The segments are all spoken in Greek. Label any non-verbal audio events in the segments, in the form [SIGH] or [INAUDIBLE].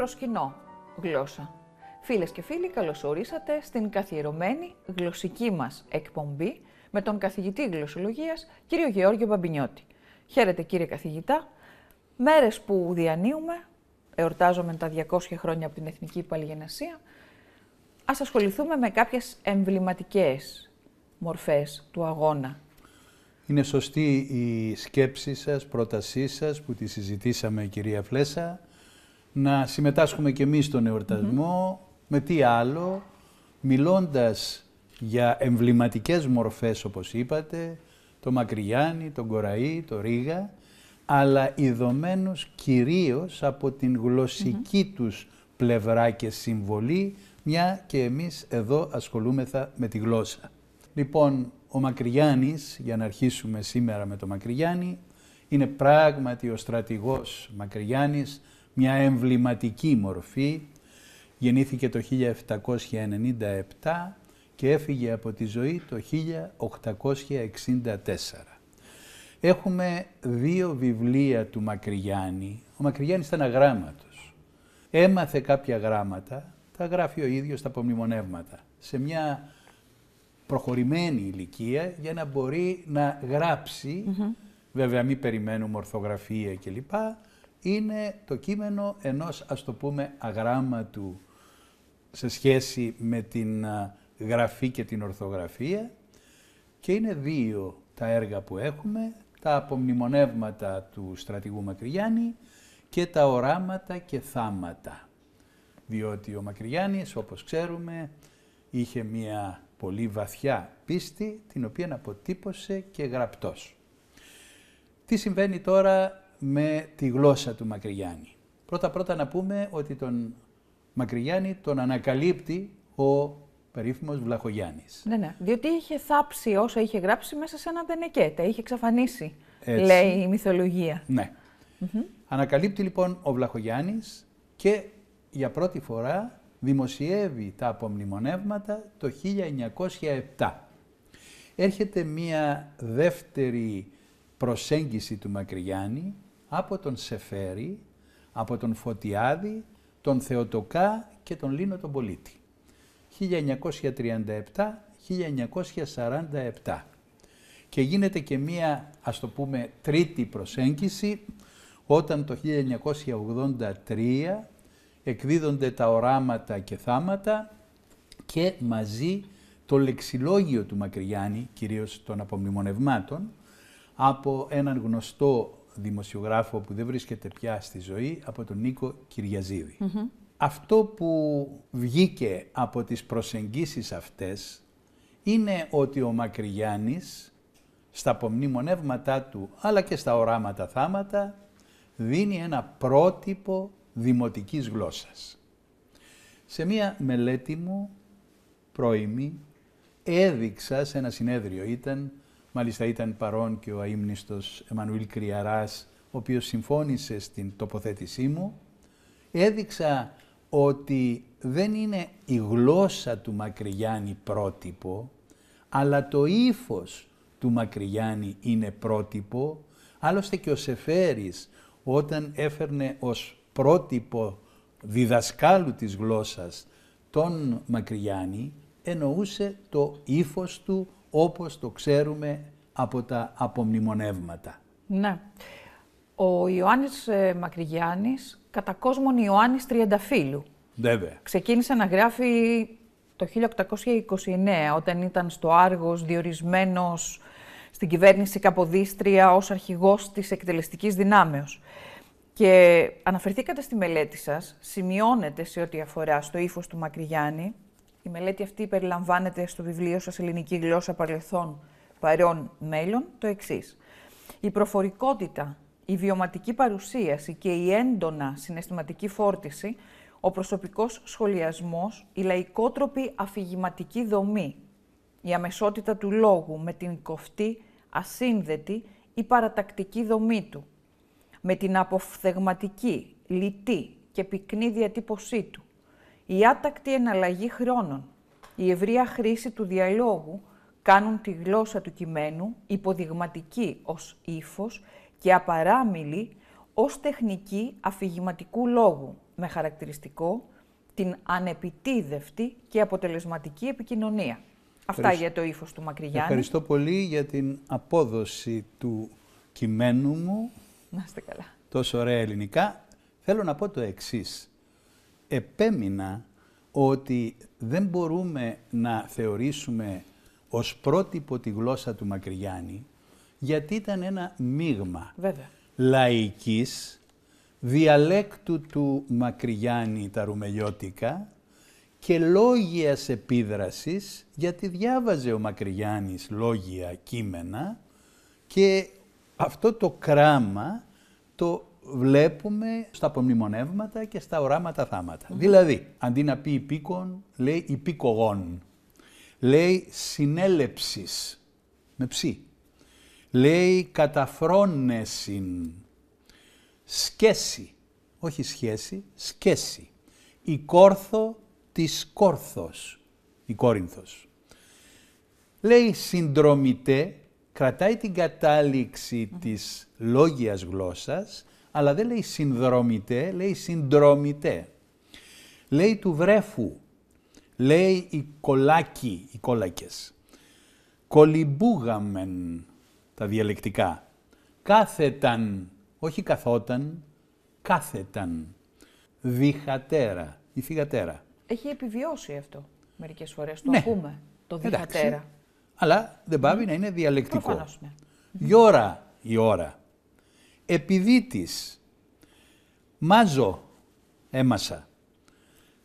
Προσκυνώ Γλώσσα. Φίλες και φίλοι, καλωσορίσατε ορίσατε στην καθιερωμένη γλωσσική μας εκπομπή με τον καθηγητή Γλωσσολογίας κύριο Γεώργιο Μπαμπινιώτη. Χαίρετε κύριε καθηγητά. Μέρες που διανύουμε, εορτάζομαι τα 200 χρόνια από την Εθνική Παλιγενασία, ας ασχοληθούμε με κάποιες εμβληματικές μορφές του αγώνα είναι σωστή η σκέψη σας, πρότασή σας που τη συζητήσαμε κυρία Φλέσα να συμμετάσχουμε και εμείς στον εορτασμό, mm-hmm. με τι άλλο, μιλώντας για εμβληματικές μορφές όπως είπατε, το Μακριγιάννη, τον Κοραή, το Ρίγα, αλλά ειδωμένους κυρίως από την γλωσσική mm-hmm. τους πλευρά και συμβολή, μια και εμείς εδώ ασχολούμεθα με τη γλώσσα. Λοιπόν, ο Μακριγιάννης, για να αρχίσουμε σήμερα με το Μακριγιάννη, είναι πράγματι ο στρατηγός Μακριγιάννης μια εμβληματική μορφή. Γεννήθηκε το 1797 και έφυγε από τη ζωή το 1864. Έχουμε δύο βιβλία του Μακριγιάννη. Ο Μακριγιάννης ήταν αγράμματος. Έμαθε κάποια γράμματα, τα γράφει ο ίδιος τα απομνημονεύματα, σε μια προχωρημένη ηλικία για να μπορεί να γράψει, mm -hmm. βέβαια μην περιμένουμε ορθογραφία κλπ, είναι το κείμενο ενός ας το πούμε αγράμματου σε σχέση με την γραφή και την ορθογραφία και είναι δύο τα έργα που έχουμε, τα απομνημονεύματα του στρατηγού Μακρυγιάννη και τα οράματα και θάματα. Διότι ο Μακρυγιάννης, όπως ξέρουμε, είχε μία πολύ βαθιά πίστη, την οποία αποτύπωσε και γραπτός. Τι συμβαίνει τώρα με τη γλώσσα του Μακρυγιάννη. Πρώτα-πρώτα να πούμε ότι τον Μακρυγιάννη τον ανακαλύπτει ο περίφημος Βλαχογιάννης. Ναι, ναι, διότι είχε θάψει όσα είχε γράψει μέσα σε ένα τενεκέτα, είχε εξαφανίσει, λέει η μυθολογία. Ναι. mm Ανακαλύπτει λοιπόν ο Βλαχογιάννης και για πρώτη φορά δημοσιεύει τα απομνημονεύματα το 1907. Έρχεται μία δεύτερη προσέγγιση του Μακρυγιάννη από τον Σεφέρη, από τον Φωτιάδη, τον Θεοτοκά και τον Λίνο τον Πολίτη. 1937-1947. Και γίνεται και μία, ας το πούμε, τρίτη προσέγγιση, όταν το 1983 εκδίδονται τα οράματα και θάματα και μαζί το λεξιλόγιο του Μακριγιάννη, κυρίως των απομνημονευμάτων, από έναν γνωστό δημοσιογράφο που δεν βρίσκεται πια στη ζωή, από τον Νίκο Κυριαζίδη. Αυτό που βγήκε από τις προσεγγίσεις αυτές είναι ότι ο Μακρυγιάννης στα απομνημονεύματά του, αλλά και στα οράματα θάματα, δίνει ένα πρότυπο δημοτικής γλώσσας. Σε μία μελέτη μου, πρώιμη, έδειξα σε ένα συνέδριο, ήταν Μάλιστα ήταν παρόν και ο αείμνηστος Εμμανουήλ Κρυαράς ο οποίος συμφώνησε στην τοποθέτησή μου. Έδειξα ότι δεν είναι η γλώσσα του Μακρυγιάννη πρότυπο, αλλά το ύφος του Μακρυγιάννη είναι πρότυπο. Άλλωστε και ο Σεφέρης όταν έφερνε ως πρότυπο διδασκάλου της γλώσσας τον Μακρυγιάννη, εννοούσε το ύφος του όπως το ξέρουμε από τα απομνημονεύματα. Ναι. Ο Ιωάννης ε, Μακρυγιάννης, κατά κόσμον Ιωάννης Τριανταφύλου. Βέβαια. Ξεκίνησε να γράφει το 1829, όταν ήταν στο Άργος διορισμένος στην κυβέρνηση Καποδίστρια ως αρχηγός της εκτελεστικής δυνάμεως. Και αναφερθήκατε στη μελέτη σας, σημειώνεται σε ό,τι αφορά στο ύφος του Μακρυγιάννη, η μελέτη αυτή περιλαμβάνεται στο βιβλίο σας «Ελληνική γλώσσα παρελθόν, παρόν, μέλλον» το εξής. Η προφορικότητα, η βιωματική παρουσίαση και η έντονα συναισθηματική φόρτιση, ο προσωπικός σχολιασμός, η λαϊκότροπη αφηγηματική δομή, η αμεσότητα του λόγου με την κοφτή, ασύνδετη ή παρατακτική δομή του, με την αποφθεγματική, λιτή και πυκνή διατύπωσή του, η άτακτη εναλλαγή χρόνων, η ευρεία χρήση του διαλόγου κάνουν τη γλώσσα του κειμένου υποδειγματική ως ύφος και απαράμιλη ως τεχνική αφηγηματικού λόγου, με χαρακτηριστικό την ανεπιτίδευτη και αποτελεσματική επικοινωνία. Αυτά για το ύφος του Μακρυγιάννη. Ευχαριστώ πολύ για την απόδοση του κειμένου μου. Να είστε καλά. Τόσο ωραία ελληνικά. Θέλω να πω το εξής επέμεινα ότι δεν μπορούμε να θεωρήσουμε ως πρότυπο τη γλώσσα του Μακρυγιάννη, γιατί ήταν ένα μείγμα Βέβαια. λαϊκής, διαλέκτου του Μακρυγιάννη τα ρουμελιώτικα και λόγιας επίδρασης, γιατί διάβαζε ο Μακρυγιάννης λόγια κείμενα και αυτό το κράμα το βλέπουμε στα απομνημονεύματα και στα οράματα Δηλαδή, αντί να πει υπήκον, λέει υπήκογον. Λέει συνέλεψης, με ψή. Λέει καταφρόνεσιν, σκέση, όχι σχέση, σκέση. Η κόρθο της κόρθος, η Κόρινθος. Λέει συνδρομητέ, κρατάει την κατάληξη mm-hmm. της λόγιας γλώσσας αλλά δεν λέει συνδρομητέ, λέει συντρομητέ. Λέει του βρέφου, λέει οι κολάκι, οι κόλακες. Κολυμπούγαμεν τα διαλεκτικά. Κάθεταν, όχι καθόταν, κάθεταν. Διχατέρα, η φυγατέρα. Έχει επιβιώσει αυτό μερικές φορές, το ναι. ακούμε, το διχατέρα. Αλλά δεν πάβει να είναι διαλεκτικό. Προφανώς, ναι. Η ώρα, η ώρα επιδίτης, μάζω έμασα,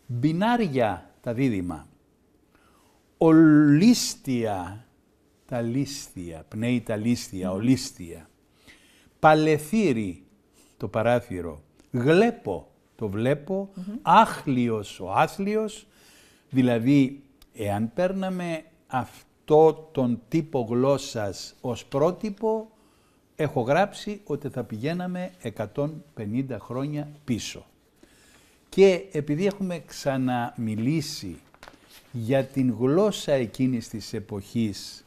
μπινάρια τα δίδυμα, ολίστια τα λίστια, πνέει τα λίστια, ολίστια, παλεθύρι το παράθυρο, γλέπω, το βλέπω, Άχλιος άχλιος ο άθλιος, δηλαδή εάν παίρναμε αυτό τον τύπο γλώσσας ως πρότυπο, έχω γράψει ότι θα πηγαίναμε 150 χρόνια πίσω. Και επειδή έχουμε ξαναμιλήσει για την γλώσσα εκείνης της εποχής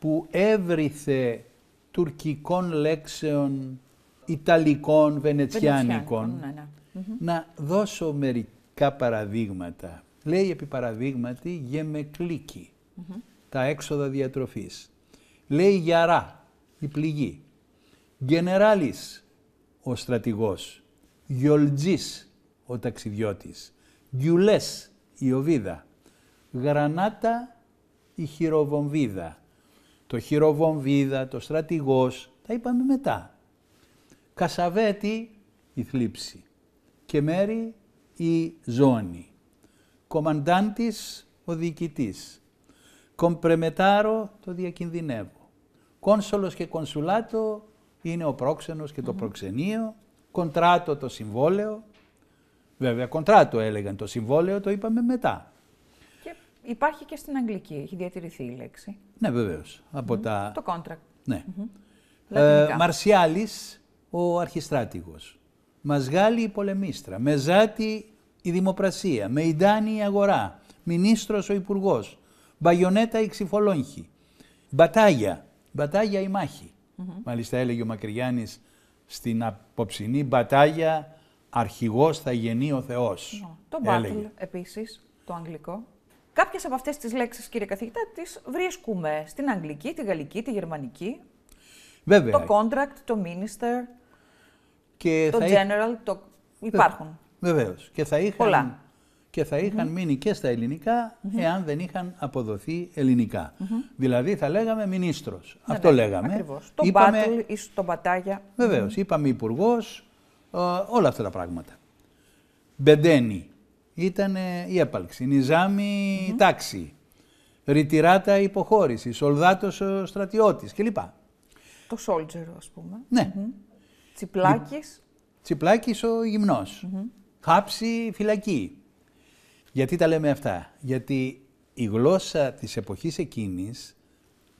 που έβριθε τουρκικών λέξεων, ιταλικών, βενετσιάνικων, ναι, ναι. να δώσω μερικά παραδείγματα. Λέει επί παραδείγματι γεμεκλίκι τα έξοδα διατροφής. Λέει γιαρά, η πληγή. ο στρατηγός, Γιολτζής ο ταξιδιώτης, γιουλές η οβίδα, Γρανάτα η χειροβομβίδα. Το χειροβομβίδα, το στρατηγός, τα είπαμε μετά. Κασαβέτη η θλίψη και μέρη η ζώνη. κομμαντάντης ο διοικητής. Κομπρεμετάρο το διακινδυνεύω. Κόνσολος και κονσουλάτο είναι ο πρόξενος και το mm προξενείο, κοντράτο το συμβόλαιο. Βέβαια, κοντράτο έλεγαν, το συμβόλαιο το είπαμε μετά. Και υπάρχει και στην Αγγλική, έχει διατηρηθεί η λέξη. Ναι, βεβαίως. τα... Το contract. Ναι. mm Ε, Μαρσιάλης, ο αρχιστράτηγος. Μαζγάλη η πολεμίστρα. Μεζάτη η δημοπρασία. Μεϊντάνη η αγορά. Μινίστρος ο υπουργός. Μπαγιονέτα η ξυφολόγχη. Μπατάγια Μπατάγια η μάχη. Μάλιστα έλεγε ο Μακρυγιάννης στην απόψινή μπατάγια αρχηγός θα γεννεί ο Θεός. Ναι. Το battle επίσης, το αγγλικό. Κάποιες από αυτές τις λέξεις κύριε καθηγητά τις βρίσκουμε στην αγγλική, τη γαλλική, τη γερμανική. Βέβαια. Το contract, το minister, και το general, το... Ε, υπάρχουν. Βεβαίως. Και θα είχαν... Πολλά και θα είχαν mm μείνει και στα ελληνικά εάν δεν είχαν αποδοθεί ελληνικά. Δηλαδή θα λέγαμε μηνύστρος. Αυτό ναι, λέγαμε. Ακριβώς. Το είπαμε... μπάτλ ή στον μπατάγια. Βεβαίως. Είπαμε υπουργός, όλα αυτά τα πράγματα. Μπεντένι ήταν η έπαλξη. Νιζάμι η τάξη. -hmm. ταξη υποχώρησης. Σολδάτος ο στρατιώτης κλπ. Το σόλτζερ, ας πούμε. Ναι. Τσιπλάκης. Τσιπλάκης ο γυμνός. Χάψη φυλακή. Γιατί τα λέμε αυτά. Γιατί η γλώσσα της εποχής εκείνης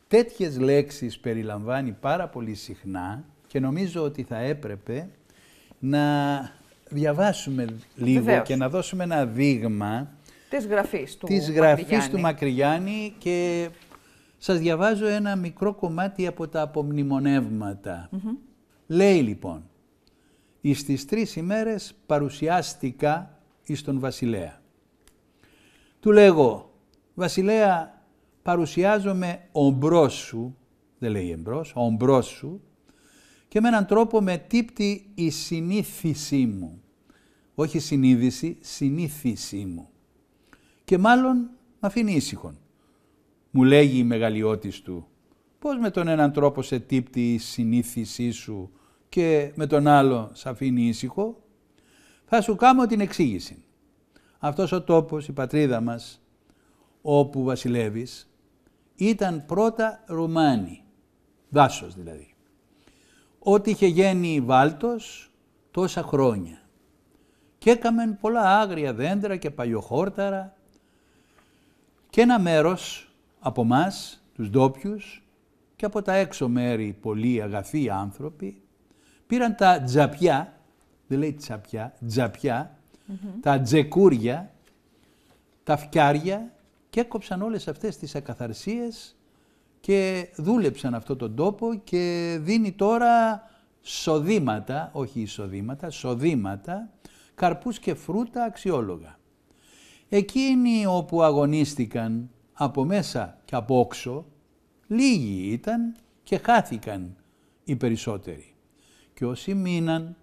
τέτοιες λέξεις περιλαμβάνει πάρα πολύ συχνά και νομίζω ότι θα έπρεπε να διαβάσουμε λίγο και να δώσουμε ένα δείγμα της γραφής του, της γραφής του και σας διαβάζω ένα μικρό κομμάτι από τα απομνημονεύματα. Λέει λοιπόν, «Εις τις τρεις ημέρες παρουσιάστηκα εις τον βασιλέα» του λέγω «Βασιλέα, παρουσιάζομαι ομπρός σου», δεν λέει εμπρό, ομπρός σου, και με έναν τρόπο με τύπτει η συνήθισή μου. Όχι συνείδηση, συνήθισή μου. Και μάλλον με αφήνει ήσυχον. Μου λέγει η μεγαλειότης του, πώς με τον έναν τρόπο σε τύπτει η συνήθισή σου και με τον άλλο σε αφήνει ήσυχο. Θα σου κάνω την εξήγηση αυτός ο τόπος, η πατρίδα μας, όπου βασιλεύεις, ήταν πρώτα Ρουμάνι, δάσος δηλαδή. Ότι είχε γέννη Βάλτος τόσα χρόνια και έκαμεν πολλά άγρια δέντρα και παλιοχόρταρα και ένα μέρος από μας, τους ντόπιους και από τα έξω μέρη πολλοί αγαθοί άνθρωποι πήραν τα τζαπιά, δεν λέει τσαπιά, τζαπιά, Mm-hmm. τα τζεκούρια, τα φτιάρια και έκοψαν όλες αυτές τις ακαθαρσίες και δούλεψαν αυτό τον τόπο και δίνει τώρα σοδήματα, όχι εισοδήματα, σοδήματα, καρπούς και φρούτα αξιόλογα. Εκείνοι όπου αγωνίστηκαν από μέσα και από όξω, λίγοι ήταν και χάθηκαν οι περισσότεροι. Και όσοι μείναν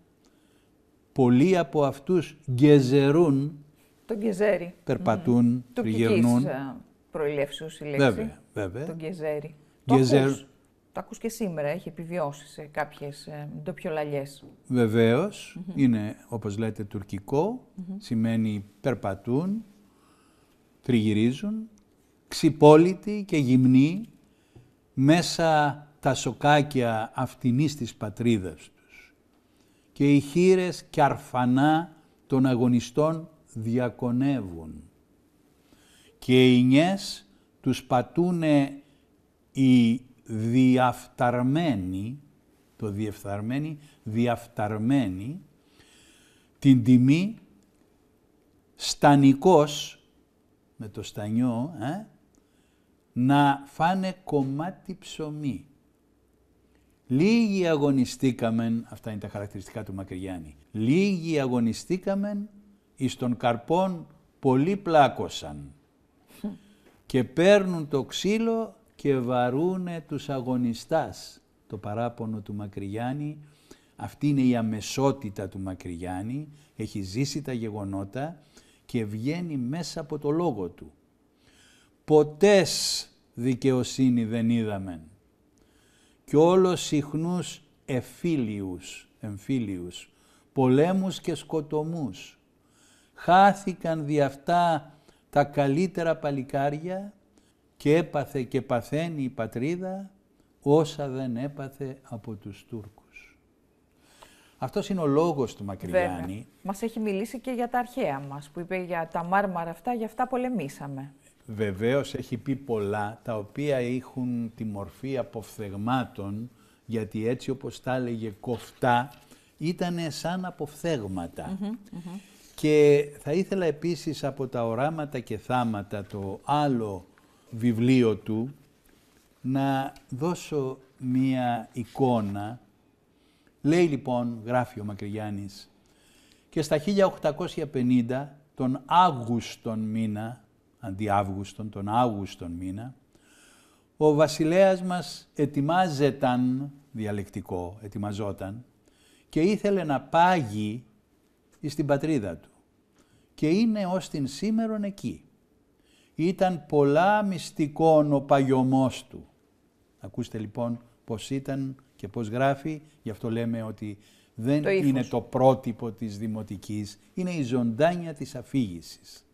πολλοί από αυτούς γκεζερούν, τον γκεζέρι. περπατούν, mm. Τουρκικής ε, προηλεύσεως η λέξη. Βέβαια, βέβαια. Τον γκεζέρι. Γκεζερ... Το ακούς. και σήμερα, έχει επιβιώσει σε κάποιες ε, ντοπιολαλιές. Βεβαίως, είναι όπως λέτε τουρκικό, σημαίνει περπατούν, τριγυρίζουν, ξυπόλυτοι και γυμνοί μέσα τα σοκάκια αυτινής της πατρίδας τους και οι χείρες και αρφανά των αγωνιστών διακονεύουν. Και οι νιές τους πατούνε οι διαφταρμένοι, το διεφθαρμένοι, διαφταρμένοι, την τιμή στανικός, με το στανιό, ε, να φάνε κομμάτι ψωμί. Λίγοι αγωνιστήκαμεν, αυτά είναι τα χαρακτηριστικά του Μακρυγιάννη, λίγοι αγωνιστήκαμεν εις των καρπών πολύ πλάκωσαν και παίρνουν το ξύλο και βαρούνε τους αγωνιστάς. Το παράπονο του Μακρυγιάννη, αυτή είναι η αμεσότητα του Μακρυγιάννη, έχει ζήσει τα γεγονότα και βγαίνει μέσα από το λόγο του. Ποτές δικαιοσύνη δεν είδαμεν και όλος συχνούς εφίλιους, εμφύλιους, πολέμους και σκοτωμούς, Χάθηκαν δι' αυτά τα καλύτερα παλικάρια και έπαθε και παθαίνει η πατρίδα όσα δεν έπαθε από τους Τούρκους. Αυτός είναι ο λόγος του Μακρυγιάννη. Μας έχει μιλήσει και για τα αρχαία μας που είπε για τα μάρμαρα αυτά, για αυτά πολεμήσαμε. Βεβαίως έχει πει πολλά, τα οποία έχουν τη μορφή αποφθεγμάτων, γιατί έτσι όπως τα έλεγε κοφτά, ήταν σαν αποφθέγματα. Και θα ήθελα επίσης από τα οράματα και θάματα, το άλλο βιβλίο του, να δώσω μία εικόνα. Λέει λοιπόν, γράφει ο Μακρυγιάννης, και στα 1850, τον Άγουστον μήνα, αντί Αύγουστον, τον Αύγουστον μήνα, ο βασιλέας μας ετοιμάζεταν, διαλεκτικό, ετοιμαζόταν, και ήθελε να πάγει στην πατρίδα του. Και είναι ως την σήμερον εκεί. Ήταν πολλά μυστικών ο παγιωμός του. Ακούστε λοιπόν πώς ήταν και πώς γράφει, γι' αυτό λέμε ότι δεν είναι το πρότυπο της δημοτικής, είναι η ζωντάνια της αφήγησης.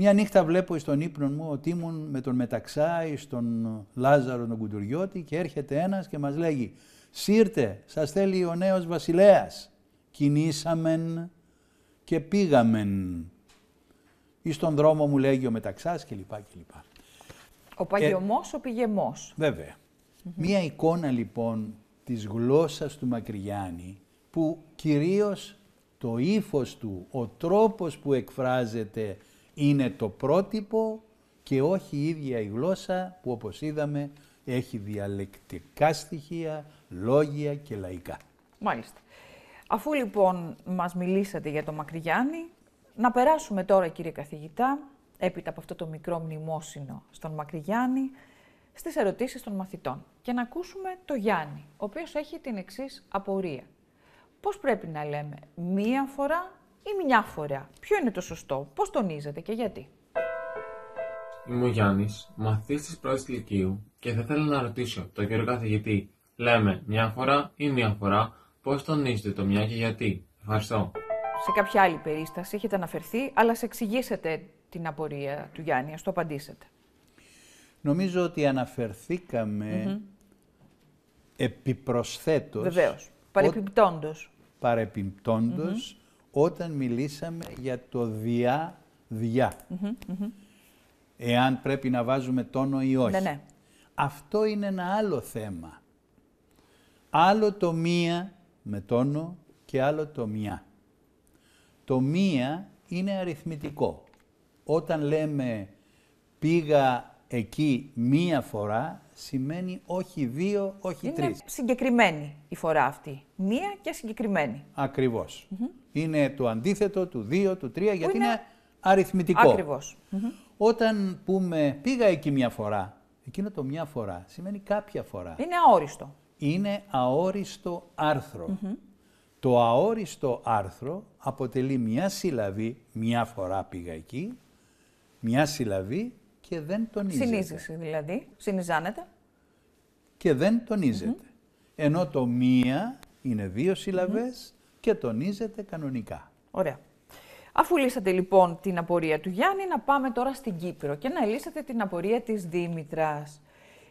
Μια νύχτα βλέπω στον ύπνο μου ότι ήμουν με τον Μεταξά ή στον Λάζαρο, τον Κουντουριώτη και έρχεται ένας και μας λέγει «Σύρτε, σας θέλει ο νέος βασιλέας». Κινήσαμεν και πήγαμεν. Ή στον δρόμο μου λέγει ο Μεταξάς κλπ. κλπ. Ο ε, Παγιωμός, ο Πηγεμός. Μία εικόνα λοιπόν της γλώσσας του Μακριγιάννη που κυρίως το ύφος του, ο τρόπος που εκφράζεται είναι το πρότυπο και όχι η ίδια η γλώσσα που όπως είδαμε έχει διαλεκτικά στοιχεία, λόγια και λαϊκά. Μάλιστα. Αφού λοιπόν μας μιλήσατε για τον Μακρυγιάννη, να περάσουμε τώρα κύριε καθηγητά, έπειτα από αυτό το μικρό μνημόσυνο στον Μακρυγιάννη, στις ερωτήσεις των μαθητών και να ακούσουμε το Γιάννη, ο οποίος έχει την εξής απορία. Πώς πρέπει να λέμε μία φορά ή μια φορά. Ποιο είναι το σωστό, πώς τονίζετε και γιατί. Είμαι ο Γιάννης, μαθητή της πρώτης ηλικίου και θα ήθελα να ρωτήσω τον κύριο καθηγητή. Λέμε μια φορά ή μια φορά, πώς τονίζετε το μια και γιατί. Ευχαριστώ. Σε κάποια άλλη περίσταση έχετε αναφερθεί, αλλά σε εξηγήσετε την απορία του Γιάννη, ας το απαντήσετε. Νομίζω ότι αναφερθήκαμε mm-hmm. επιπροσθέτως. Βεβαίως όταν μιλήσαμε για το διά-διά. Εάν πρέπει να βάζουμε τόνο ή όχι. Ναι, ναι. Αυτό είναι ένα άλλο θέμα. Άλλο το μία με τόνο και άλλο το μία. Το μία είναι αριθμητικό. Όταν λέμε πήγα εκεί μία φορά, σημαίνει όχι δύο, όχι είναι τρεις. Είναι συγκεκριμένη η φορά αυτή. Μία και συγκεκριμένη. Ακριβώς. Mm-hmm. Είναι το αντίθετο του δύο, του τρία, γιατί είναι... είναι αριθμητικό. Ακριβώς. Mm-hmm. Όταν πούμε πήγα εκεί μια και συγκεκριμενη ακριβως ειναι το αντιθετο του δυο του τρια γιατι ειναι αριθμητικο ακριβως οταν πουμε πηγα εκει μια φορα εκεινο το μια φορά σημαίνει κάποια φορά. Είναι αόριστο. Είναι αόριστο Το αόριστο άρθρο αποτελεί μια συλλαβή, μια φορά πήγα εκεί, μια συλλαβή και δεν τονίζεται. Συνείζηση δηλαδή, συνιζάνεται. Και δεν τονιζεται Ενώ το μία είναι δύο και τονίζεται κανονικά. Ωραία. Αφού λύσατε λοιπόν την απορία του Γιάννη, να πάμε τώρα στην Κύπρο και να λύσετε την απορία της Δήμητρας,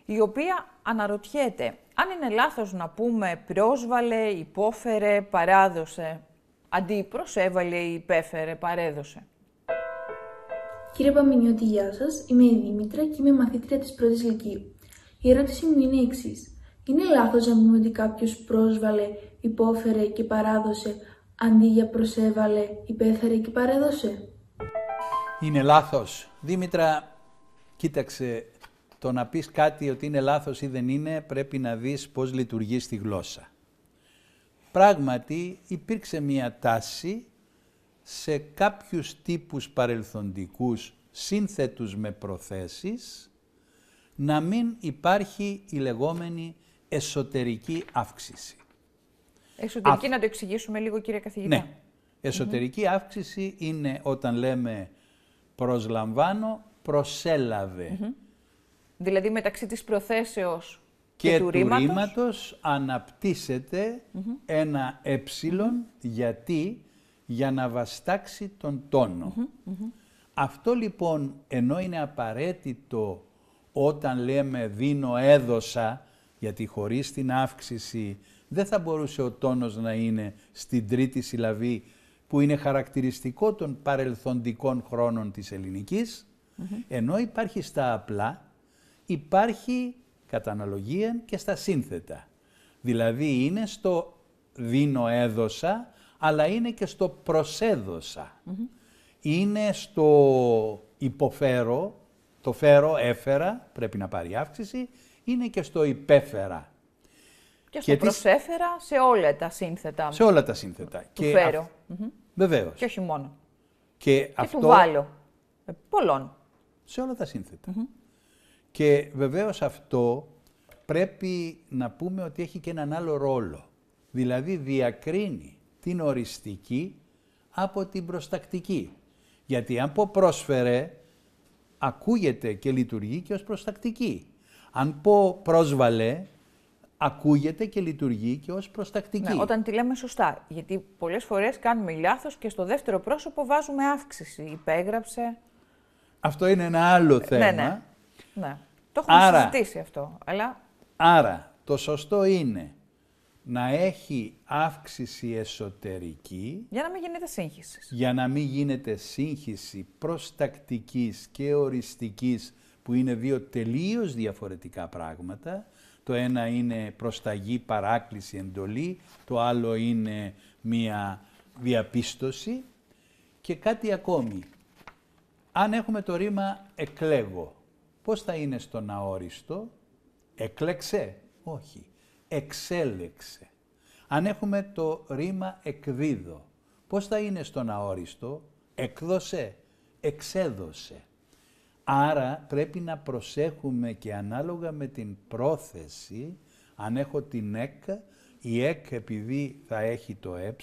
η οποία αναρωτιέται αν είναι λάθος να πούμε πρόσβαλε, υπόφερε, παράδοσε, αντί προσέβαλε, υπέφερε, παρέδωσε. Κύριε Παμινιώτη, γεια σας. Είμαι η Δήμητρα και είμαι μαθήτρια της πρώτης Λυκείου. Η ερώτησή μου είναι η εξής. Είναι λάθος να πούμε ότι κάποιος πρόσβαλε, υπόφερε και παράδοσε, αντί για προσέβαλε, υπέφερε και παρέδωσε. Είναι λάθος. Δήμητρα, κοίταξε. Το να πεις κάτι ότι είναι λάθος ή δεν είναι, πρέπει να δεις πώς λειτουργεί στη γλώσσα. Πράγματι, υπήρξε μία τάση σε κάποιους τύπους παρελθοντικούς σύνθετους με προθέσεις να μην υπάρχει η λεγόμενη εσωτερική αύξηση. Εσωτερική να το εξηγήσουμε λίγο κύριε καθηγητά. Ναι. Εσωτερική αύξηση είναι όταν λέμε προσλαμβάνω, προσέλαβε. Δηλαδή μεταξύ της προθέσεως και, του, του ρήματος αναπτύσσεται ένα ε γιατί για να βαστάξει τον τονο λοιπόν, ενώ είναι απαραίτητο όταν λέμε δίνω έδωσα, γιατί χωρίς την αύξηση δεν θα μπορούσε ο τόνος να είναι στην τρίτη συλλαβή που είναι χαρακτηριστικό των παρελθοντικών χρόνων της ελληνικης ενώ υπάρχει στα απλά, υπάρχει κατά αναλογία και στα σύνθετα. Δηλαδή είναι στο δίνω έδωσα αλλά είναι και στο προσέδωσα. Είναι στο υποφέρω, το φέρω, έφερα, πρέπει να πάρει αύξηση, είναι και στο υπέφερα. Και στο προσέφερα σε όλα τα σύνθετα. Σε όλα τα σύνθετα. Του και φέρω. Α... Βεβαίως. Και όχι μόνο. Και, αυτό... του βάλω. Ε, πολλών. Σε όλα τα σύνθετα. Και βεβαίως αυτό πρέπει να πούμε ότι έχει και έναν άλλο ρόλο. Δηλαδή διακρίνει την οριστική από την προστακτική. Γιατί αν πω πρόσφερε, ακούγεται και λειτουργεί και ως προστακτική. Αν πω πρόσβαλε, ακούγεται και λειτουργεί και ως προστακτική. Ναι, όταν τη λέμε σωστά, γιατί πολλές φορές κάνουμε λάθος και στο δεύτερο πρόσωπο βάζουμε αύξηση, υπέγραψε. Αυτό είναι ένα άλλο ε, ναι, θέμα. Ναι, ναι. Το έχουμε συζητήσει αυτό, αλλά... Άρα, το σωστό είναι να έχει αύξηση εσωτερική... Για να μην γίνεται σύγχυσης. Για να μην γίνεται σύγχυση προστακτικής και οριστικής, που είναι δύο τελείως διαφορετικά πράγματα. Το ένα είναι προσταγή, παράκληση, εντολή, το άλλο είναι μία διαπίστωση. Και κάτι ακόμη. Αν έχουμε το ρήμα «εκλέγω», πώς θα είναι στον αόριστο, «εκλέξε», όχι «εξέλεξε». Αν έχουμε το ρήμα εκδίδω, πώς θα είναι στον αόριστο, εκδώσε, εξέδωσε. Άρα πρέπει να προσέχουμε και ανάλογα με την πρόθεση, αν έχω την εκ, η εκ επειδή θα έχει το ε,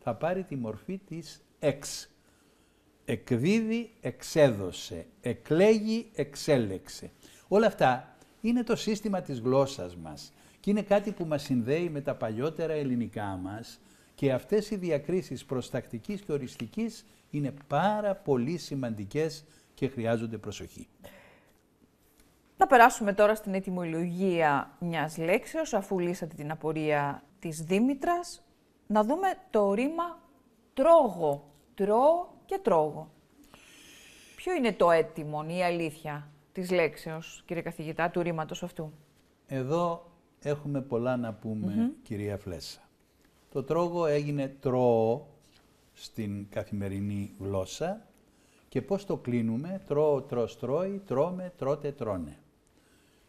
θα πάρει τη μορφή της εξ. Εκδίδει, εξέδωσε. Εκλέγει, εξέλεξε. Όλα αυτά είναι το σύστημα της γλώσσας μας είναι κάτι που μας συνδέει με τα παλιότερα ελληνικά μας και αυτές οι διακρίσεις προστακτικής και οριστικής είναι πάρα πολύ σημαντικές και χρειάζονται προσοχή. Να περάσουμε τώρα στην ετοιμολογία μιας λέξεως, αφού λύσατε την απορία της Δήμητρας. Να δούμε το ρήμα τρόγο, Τρώω και τρώγω. Ποιο είναι το έτοιμο, η αλήθεια της λέξεως, κύριε καθηγητά, του ρήματος αυτού. Εδώ Έχουμε πολλά να πούμε, κυρία Φλέσσα. Το τρόγο έγινε τρώο στην καθημερινή γλώσσα και πώς το κλείνουμε, τρώω, τρως, τρώει, τρώμε, τρώτε, τρώνε.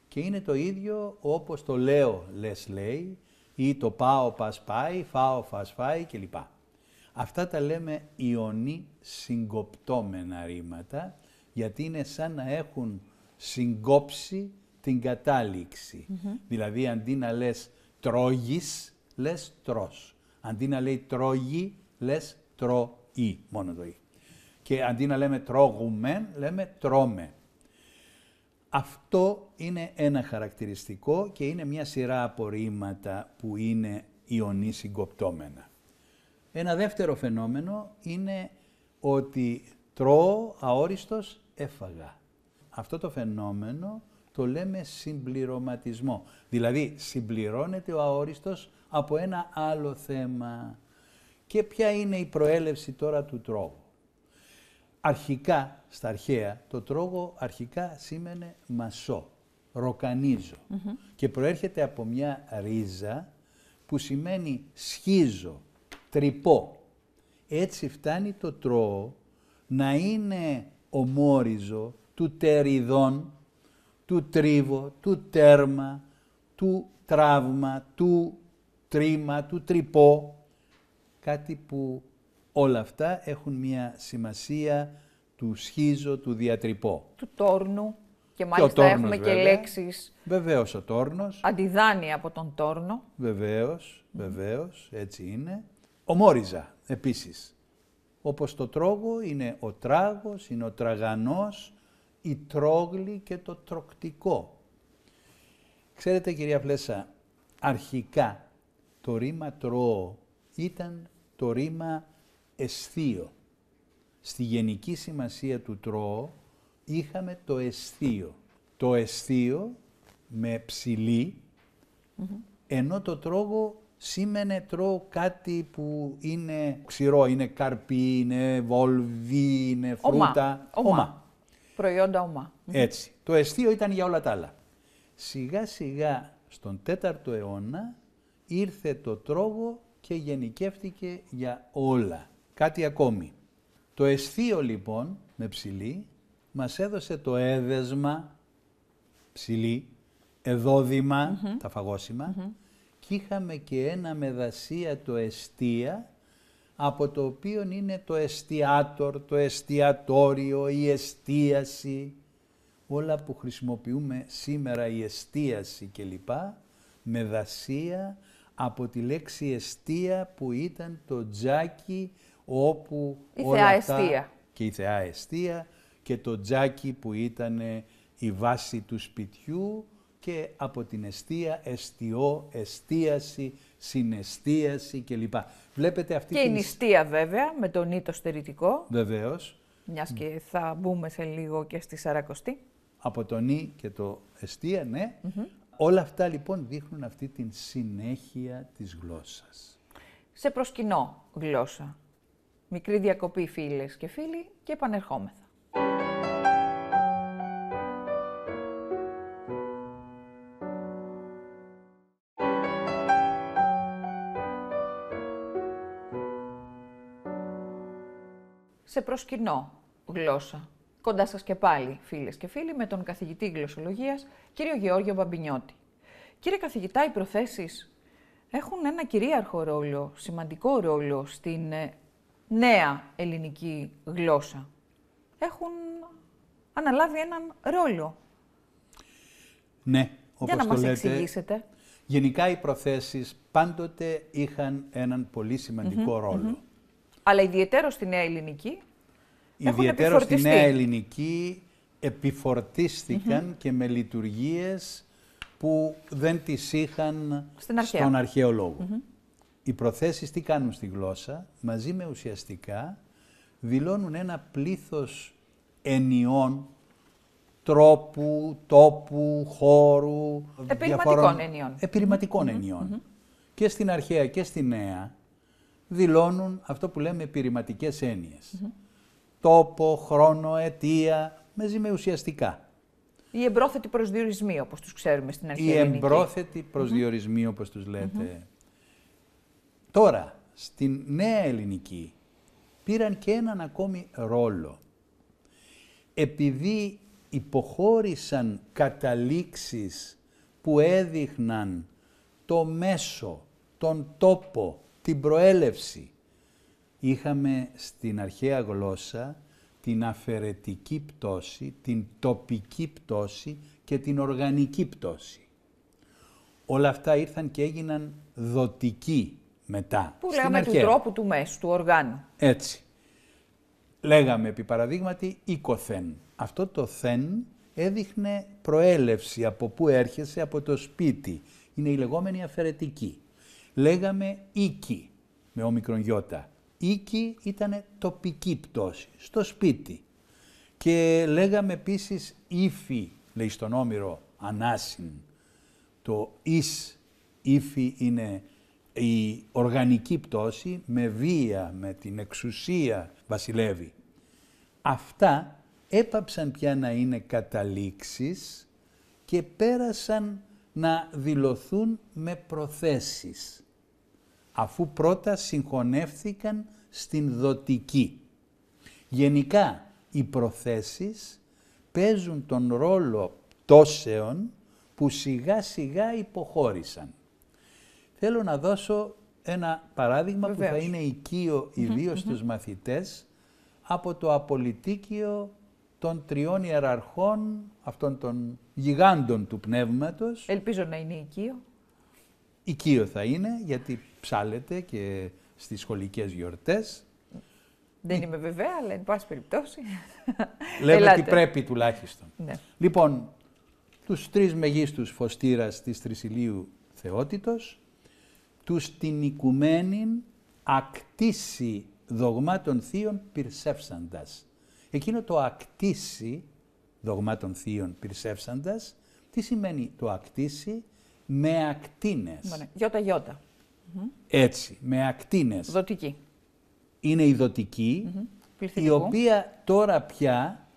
Και είναι το ίδιο όπως το λέω, λες, λέει, ή το πάω, πας, πάει, φάω, φας, φάει κλπ. Αυτά τα λέμε ιονί συγκοπτόμενα ρήματα, γιατί είναι σαν να έχουν συγκόψει την καταληξη Δηλαδή, αντί να λες τρώγεις, λες τρως. Αντί να λέει τρώγει, λες τρώει, μόνο το «η». Και αντί να λέμε τρώγουμε, λέμε τρώμε. Αυτό είναι ένα χαρακτηριστικό και είναι μια σειρά απορρίμματα που είναι ιονή συγκοπτώμενα. Ένα δεύτερο φαινόμενο είναι ότι τρώω αόριστος έφαγα. Αυτό το φαινόμενο το λέμε συμπληρωματισμό. Δηλαδή συμπληρώνεται ο αόριστος από ένα άλλο θέμα. Και ποια είναι η προέλευση τώρα του τρόγου. Αρχικά, στα αρχαία, το τρόγο αρχικά σήμαινε μασό, ροκανίζω. Και προέρχεται από μια ρίζα που σημαίνει σχίζω, τρυπώ. Έτσι φτάνει το τρόγο να είναι ομόριζο του τεριδών του τρίβο, του τέρμα, του τραύμα, του τρίμα, του τρυπό. Κάτι που όλα αυτά έχουν μια σημασία του σχίζω, του διατρυπώ. Του τόρνου. Και μάλιστα έχουμε και λέξεις... Βεβαίως ο τόρνος, Αντιδάνει από τον τόρνο. Βεβαίως, βεβαίως, έτσι είναι. Ο μόριζα επίσης. Όπως το τρόγο είναι ο τράγος, είναι ο τραγανός, η τρόγλη και το τροκτικό. Ξέρετε κυρία Φλέσσα, αρχικά το ρήμα τρώω ήταν το ρήμα αισθείο. Στη γενική σημασία του τρώω είχαμε το αισθείο. Το αισθείο με ψηλή, ενώ το τρόγο σήμαινε τρώω κάτι που είναι ξηρό, είναι καρπί, είναι βολβί, είναι φρούτα. Ομά. Ομά προϊόντα ομά. Έτσι. Το αιστείο ήταν για όλα τα άλλα. Σιγά σιγά στον 4ο αιώνα ήρθε το τρόγο και γενικεύτηκε για όλα. Κάτι ακόμη. Το εστίο λοιπόν με ψηλή μας έδωσε το έδεσμα ψηλή, εδόδημα, τα φαγόσιμα και είχαμε και ένα δασία το εστία από το οποίο είναι το εστιατόρ, το εστιατόριο, η εστίαση, όλα που χρησιμοποιούμε σήμερα η εστίαση κλπ. με δασία από τη λέξη εστία που ήταν το τζάκι όπου η όλα θεά αυτά εστία. και η θεά εστία και το τζάκι που ήταν η βάση του σπιτιού και από την εστία εστιό, εστίαση συναισθίαση κλπ. Βλέπετε αυτή και η νηστεία βέβαια, με τον ήτο στερητικό. Βεβαίως. Μιας και θα μπούμε σε λίγο και στη Σαρακοστή. Από το νη και το εστία, ναι. Όλα αυτά λοιπόν δείχνουν αυτή την συνέχεια της γλώσσας. Σε προσκυνώ γλώσσα. Μικρή διακοπή φίλες και φίλοι και επανερχόμεθα. σε προσκυνό γλώσσα. Κοντά σας και πάλι, φίλες και φίλοι, με τον καθηγητή γλωσσολογίας, κύριο Γεώργιο Μπαμπινιώτη. Κύριε καθηγητά, οι προθέσεις έχουν ένα κυρίαρχο ρόλο, σημαντικό ρόλο στην ε, νέα ελληνική γλώσσα. Έχουν αναλάβει έναν ρόλο. Ναι, όπως Για να μας λέτε, εξηγήσετε. Γενικά οι προθέσεις πάντοτε είχαν έναν πολύ mm-hmm, Αλλά ιδιαίτερο στη νέα ελληνική ιδιαίτερα στη Νέα Ελληνική, επιφορτίστηκαν και με λειτουργίες που δεν τις είχαν στον αρχαίο λόγο. Οι προθέσεις τι κάνουν στη γλώσσα, μαζί με ουσιαστικά δηλώνουν ένα πλήθος ενιών τρόπου, τόπου, χώρου. Επιρηματικών ενιών. ενιών. Και στην αρχαία και στη νέα δηλώνουν αυτό που λέμε επιρηματικές έννοιες τόπο, χρόνο, αιτία, μαζί με ουσιαστικά. Οι εμπρόθετοι προσδιορισμοί, όπως τους ξέρουμε στην αρχή Οι εμπρόθετοι προσδιορισμοί, όπως τους όπως τους λέτε. Τώρα, στην νέα ελληνική πήραν και έναν ακόμη ρόλο. Επειδή υποχώρησαν καταλήξεις που έδειχναν το μέσο, τον τόπο, την προέλευση είχαμε στην αρχαία γλώσσα την αφαιρετική πτώση, την τοπική πτώση και την οργανική πτώση. Όλα αυτά ήρθαν και έγιναν δοτική μετά. Που λέγαμε αρχαία. του τρόπου του μέσου, του οργάνου. Έτσι. Λέγαμε επί παραδείγματι οικοθεν. Αυτό το θεν έδειχνε προέλευση από πού έρχεσαι από το σπίτι. Είναι η λεγόμενη αφαιρετική. Λέγαμε οίκη με όμικρον γιώτα οίκη ήταν τοπική πτώση, στο σπίτι. Και λέγαμε επίσης ύφη, λέει στον Όμηρο ανάσιν. Το εις ύφη είναι η οργανική πτώση με βία, με την εξουσία βασιλεύει. Αυτά έπαψαν πια να είναι καταλήξεις και πέρασαν να δηλωθούν με προθέσεις αφού πρώτα συγχωνεύθηκαν στην δοτική. Γενικά, οι προθέσεις παίζουν τον ρόλο τόσεων που σιγά σιγά υποχώρησαν. Θέλω να δώσω ένα παράδειγμα που θα είναι ιδίως ιδίω mm-hmm. στους μαθητές από το απολυτίκιο των τριών ιεραρχών, αυτών των γιγάντων του πνεύματος. Ελπίζω να είναι οικείο οικείο θα είναι, γιατί ψάλετε και στις σχολικές γιορτές. Δεν είμαι βεβαία, αλλά εν πάση περιπτώσει. [LAUGHS] Λέμε ότι πρέπει τουλάχιστον. Ναι. Λοιπόν, τους τρεις μεγίστους φωστήρας της Τρισιλίου Θεότητος, τους την οικουμένην ακτίση δογμάτων θείων πυρσεύσαντας. Εκείνο το ακτίση δογμάτων θείων πυρσεύσαντας, τι σημαίνει το ακτίση, με ακτίνες. Γιώτα γιώτα. Έτσι, με ακτίνες. Δοτική. Είναι η δοτική, η οποία τώρα πια,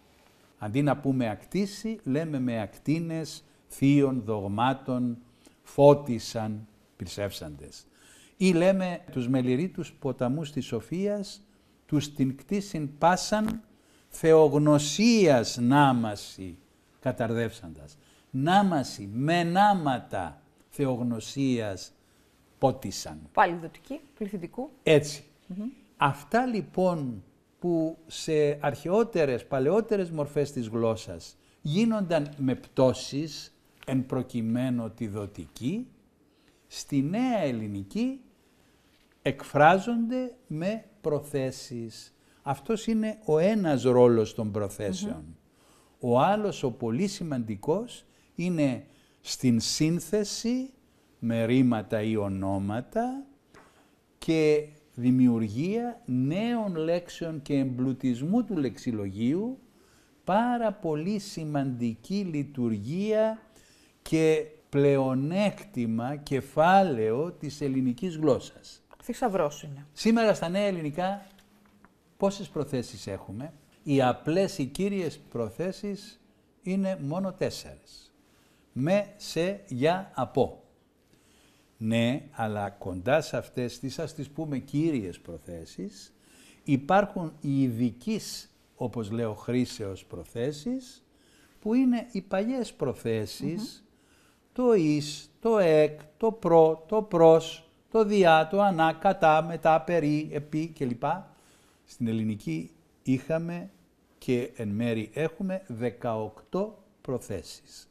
αντί να πούμε ακτίση, λέμε με ακτίνες θείων, δογμάτων, φώτισαν, πυρσεύσαντες. Ή λέμε τους μελιρίτους ποταμούς της Σοφίας, τους την κτίσιν πάσαν, θεογνωσίας νάμαση καταρδεύσαντας. Νάμαση με νάματα θεογνωσίας πότισαν. Πάλι δοτική, πληθυντικού. Έτσι. Αυτά λοιπόν που σε αρχαιότερες, παλαιότερες μορφές της γλώσσας γίνονταν με πτώσεις, εν προκειμένου τη δοτική, στη νέα ελληνική εκφράζονται με προθέσεις. Αυτός είναι ο ένας ρόλος των προθέσεων. Ο άλλος, ο πολύ σημαντικός, είναι στην σύνθεση με ρήματα ή ονόματα και δημιουργία νέων λέξεων και εμπλουτισμού του λεξιλογίου, πάρα πολύ σημαντική λειτουργία και πλεονέκτημα, κεφάλαιο της ελληνικής γλώσσας. Θησαυρός είναι. Σήμερα στα νέα ελληνικά πόσες προθέσεις έχουμε. Οι απλές, οι κύριες προθέσεις είναι μόνο τέσσερες με, σε, για, από. Ναι, αλλά κοντά σε αυτές τις, ας τις πούμε, κύριες προθέσεις, υπάρχουν οι ειδικέ, όπως λέω, χρήσεως προθέσεις, που είναι οι παλιές το εις, το εκ, το προ, το προς, το διά, το ανά, κατά, μετά, περί, επί κλπ. Στην ελληνική είχαμε και εν μέρη έχουμε 18 προθέσεις.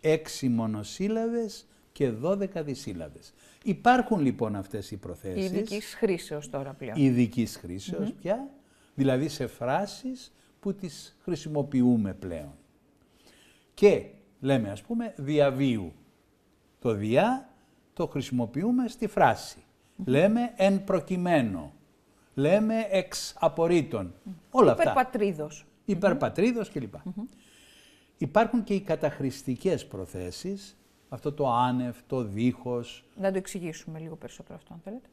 Έξι μονοσύλλαβες και δώδεκα δυσύλλαβες. Υπάρχουν λοιπόν αυτές οι προθέσεις. Ειδικής χρήσεως τώρα πλέον. Ειδικής χρήσεως mm πια, δηλαδή σε φράσεις που τις χρησιμοποιούμε πλέον. Και λέμε ας πούμε διαβίου. Το διά το χρησιμοποιούμε στη φράση. Λέμε εν προκειμένο. Λέμε εξ απορρίτων. Όλα αυτά. Υπερπατρίδος. Υπερπατρίδος κλπ. Υπάρχουν και οι καταχρηστικές προθέσεις, αυτό το άνευ, το δίχως. Να το εξηγήσουμε λίγο περισσότερο αυτό, αν θέλετε.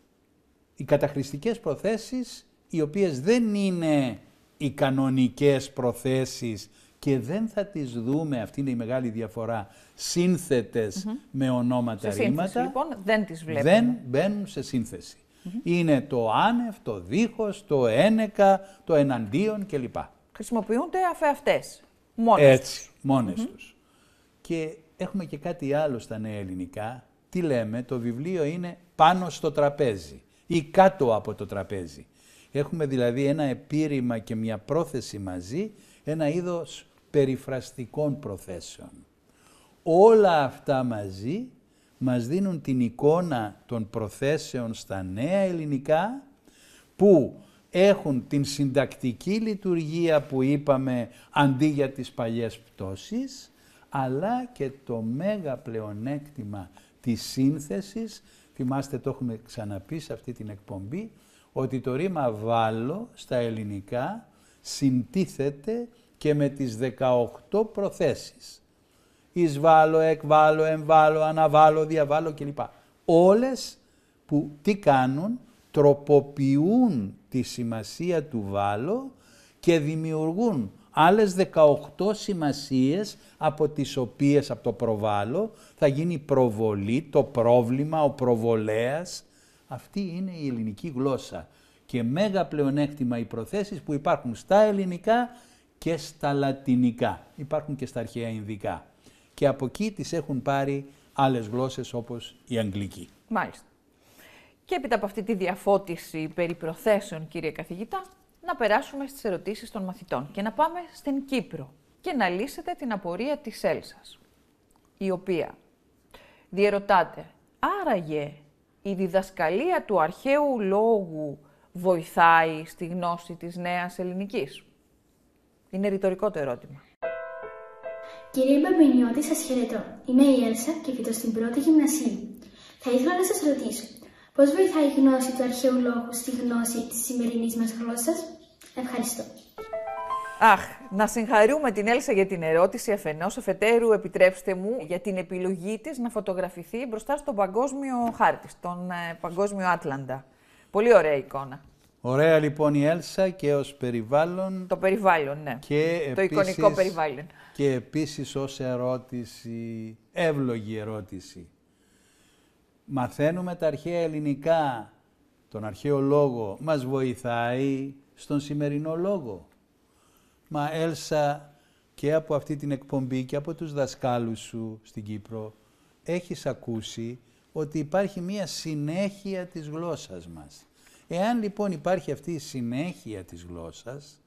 Οι καταχρηστικές προθέσεις, οι οποίες δεν είναι οι κανονικές προθέσεις και δεν θα τις δούμε, αυτή είναι η μεγάλη διαφορά, σύνθετες με ονόματα σε ρήματα. λοιπόν, δεν τις βλέπουμε. Δεν μπαίνουν σε σύνθεση. Είναι το άνευ, το δίχως, το ένεκα, το εναντίον κλπ. Χρησιμοποιούνται αφεαυτές. Μόνες Έτσι, τους. μονες τους. Και έχουμε και κάτι άλλο στα νέα ελληνικά. Τι λέμε, το βιβλίο είναι πάνω στο τραπέζι ή κάτω από το τραπέζι. Έχουμε δηλαδή ένα επίρρημα και μια πρόθεση μαζί, ένα είδος περιφραστικών προθέσεων. Όλα αυτά μαζί μας δίνουν την εικόνα των προθέσεων στα νέα ελληνικά που έχουν την συντακτική λειτουργία που είπαμε αντί για τις παλιές πτώσεις, αλλά και το μέγα πλεονέκτημα της σύνθεσης, θυμάστε το έχουμε ξαναπεί σε αυτή την εκπομπή, ότι το ρήμα «βάλω» στα ελληνικά συντίθεται και με τις 18 προθέσεις. Εισβάλλω, εκβάλλω, εμβάλλω, αναβάλλω, διαβάλλω κλπ. Όλες που τι κάνουν, τροποποιούν τη σημασία του βάλω και δημιουργούν άλλες 18 σημασίες από τις οποίες από το προβάλλω θα γίνει προβολή, το πρόβλημα, ο προβολέας. Αυτή είναι η ελληνική γλώσσα και μέγα πλεονέκτημα οι προθέσεις που υπάρχουν στα ελληνικά και στα λατινικά. Υπάρχουν και στα αρχαία Ινδικά. Και από εκεί τις έχουν πάρει άλλες γλώσσες όπως η Αγγλική. Μάλιστα. Και έπειτα από αυτή τη διαφώτιση περί προθέσεων, κύριε καθηγητά, να περάσουμε στις ερωτήσεις των μαθητών και να πάμε στην Κύπρο και να λύσετε την απορία της Έλσας, η οποία διερωτάται άραγε η διδασκαλία του αρχαίου λόγου βοηθάει στη γνώση της νέας ελληνικής. Είναι ρητορικό το ερώτημα. Κύριε Μπαμπενιώτη, σας χαιρετώ. Είμαι η Έλσα και φοιτώ στην πρώτη γυμνασία. Θα ήθελα να σας ρωτήσω, Πώς βοηθάει η γνώση του αρχαίου λόγου στη γνώση της σημερινής μας γλώσσας. Ευχαριστώ. Αχ, να συγχαρούμε την Έλσα για την ερώτηση αφενός. Αφετέρου, επιτρέψτε μου για την επιλογή της να φωτογραφηθεί μπροστά στον παγκόσμιο χάρτη, στον ε, παγκόσμιο Άτλαντα. Πολύ ωραία εικόνα. Ωραία λοιπόν η Έλσα και ως περιβάλλον. Το περιβάλλον, ναι. Και το εικονικό περιβάλλον. Και επίσης ως ερώτηση, εύλογη ερώτηση μαθαίνουμε τα αρχαία ελληνικά, τον αρχαίο λόγο, μας βοηθάει στον σημερινό λόγο. Μα Έλσα και από αυτή την εκπομπή και από τους δασκάλους σου στην Κύπρο έχεις ακούσει ότι υπάρχει μία συνέχεια της γλώσσας μας. Εάν λοιπόν υπάρχει αυτή η συνέχεια της γλώσσας,